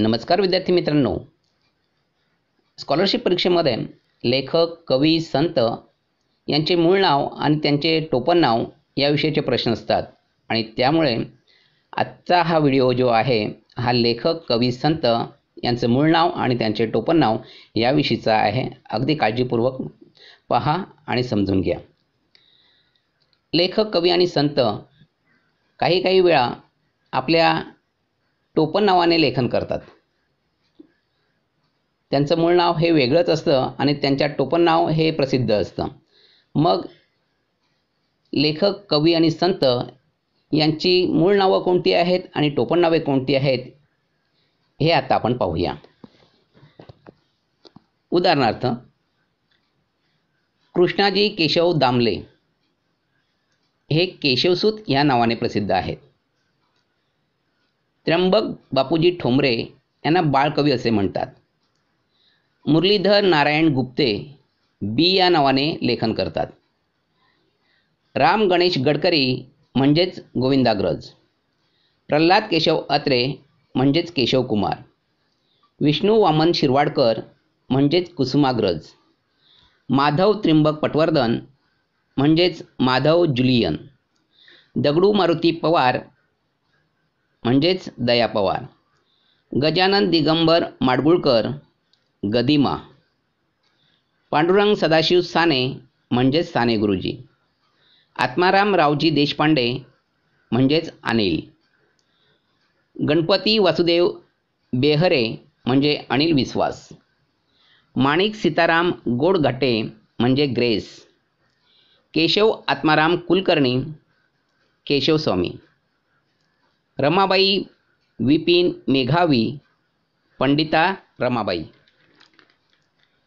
नमस्कार विद्यार्थी मित्रांनो स्कॉलरशिप परीक्षेमध्ये लेखक कवी संत यांचे मूळ नाव आणि त्यांचे टोपण नाव याविषयीचे प्रश्न असतात आणि त्यामुळे आजचा हा व्हिडिओ जो आहे हा लेखक कवी संत यांचं मूळ नाव आणि त्यांचे टोपण नाव याविषयीचा आहे अगदी काळजीपूर्वक पहा आणि समजून घ्या लेखक कवी आणि संत काही काही वेळा आपल्या टोपण नावाने लेखन करतात त्यांचं मूळ नाव हे वेगळंच असतं आणि त्यांच्या टोपण नाव हे प्रसिद्ध असतं मग लेखक कवी आणि संत यांची मूळ नावं कोणती आहेत आणि टोपण नावे कोणती आहेत हे आता आपण पाहूया उदाहरणार्थ कृष्णाजी केशव दामले हे केशवसूत या नावाने प्रसिद्ध आहेत त्र्यंबक बापूजी ठोंबरे यांना बाळकवी असे म्हणतात मुरलीधर नारायण गुप्ते बी या नावाने लेखन करतात राम गणेश गडकरी म्हणजेच गोविंदाग्रज प्रल्हाद केशव अत्रे म्हणजेच केशव कुमार विष्णू वामन शिरवाडकर म्हणजेच कुसुमाग्रज माधव त्रिंबक पटवर्धन म्हणजेच माधव जुलियन दगडू मारुती पवार म्हणजेच दया पवार गजानन दिगंबर माडगुळकर गदिमा पांडुरंग सदाशिव साने म्हणजेच साने गुरुजी आत्माराम रावजी देशपांडे म्हणजेच अनिल गणपती वासुदेव बेहरे म्हणजे अनिल विश्वास माणिक सीताराम गोडघाटे म्हणजे ग्रेस केशव आत्माराम कुलकर्णी केशवस्वामी रमाबाई विपिन मेघावी पंडिता रमाबाई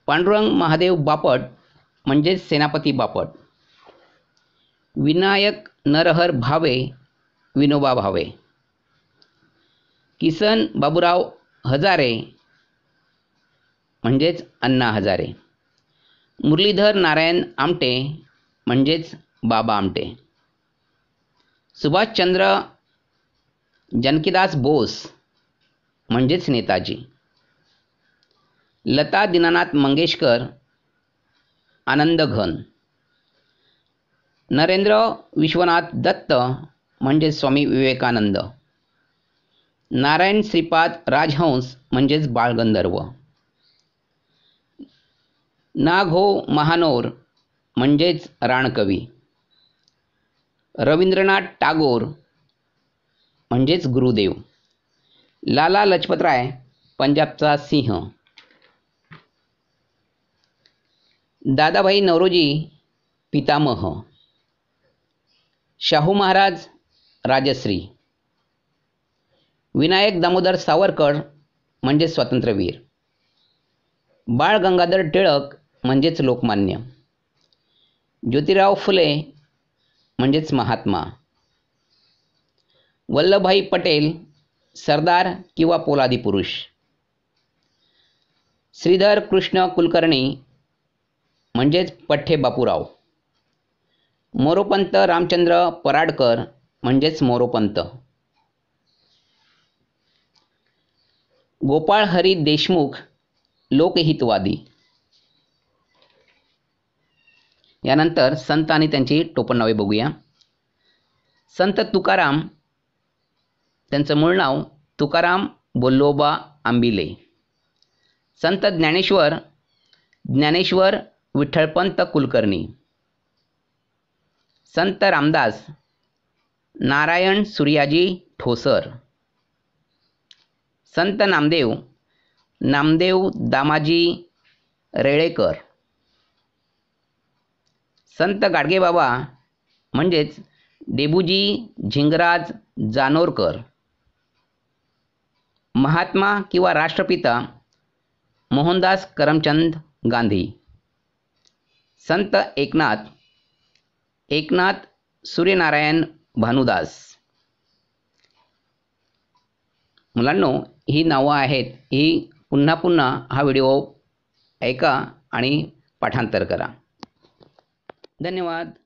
पांडुरंग महादेव बापट म्हणजेच सेनापती बापट विनायक नरहर भावे विनोबा भावे किसन बाबुराव हजारे म्हणजेच अण्णा हजारे मुरलीधर नारायण आमटे म्हणजेच बाबा आमटे सुभाषचंद्र जनकीदास बोस म्हणजेच नेताजी लता दिनानाथ मंगेशकर आनंद घन नरेंद्र विश्वनाथ दत्त म्हणजेच स्वामी विवेकानंद नारायण श्रीपाद राजहंस म्हणजेच बाळगंधर्व नाघो महानोर म्हणजेच राणकवी रवींद्रनाथ टागोर म्हणजेच गुरुदेव लाला लजपतराय पंजाबचा सिंह दादाभाई नवरोजी पितामह शाहू महाराज राजश्री विनायक दामोदर सावरकर म्हणजे स्वातंत्र्यवीर बाळ गंगाधर टिळक म्हणजेच लोकमान्य ज्योतिराव फुले म्हणजेच महात्मा वल्लभभाई पटेल सरदार किंवा पोलादी पुरुष श्रीधर कृष्ण कुलकर्णी म्हणजेच पठ्ठे बापूराव मोरोपंत रामचंद्र पराडकर म्हणजेच मोरोपंत गोपाळ हरी देशमुख लोकहितवादी यानंतर संत आणि त्यांची टोपणनावे बघूया संत तुकाराम त्यांचं मूळ नाव तुकाराम बोल्लोबा आंबिले संत ज्ञानेश्वर ज्ञानेश्वर विठ्ठलपंत कुलकर्णी संत रामदास नारायण सूर्याजी ठोसर संत नामदेव नामदेव दामाजी रेळेकर संत गाडगेबाबा म्हणजेच देबूजी झिंगराज जानोरकर महात्मा किंवा राष्ट्रपिता मोहनदास करमचंद गांधी संत एकनाथ एकनाथ सूर्यनारायण भानुदास मुलांनो ही नावं आहेत ही पुन्हा पुन्हा हा व्हिडिओ ऐका आणि पाठांतर करा धन्यवाद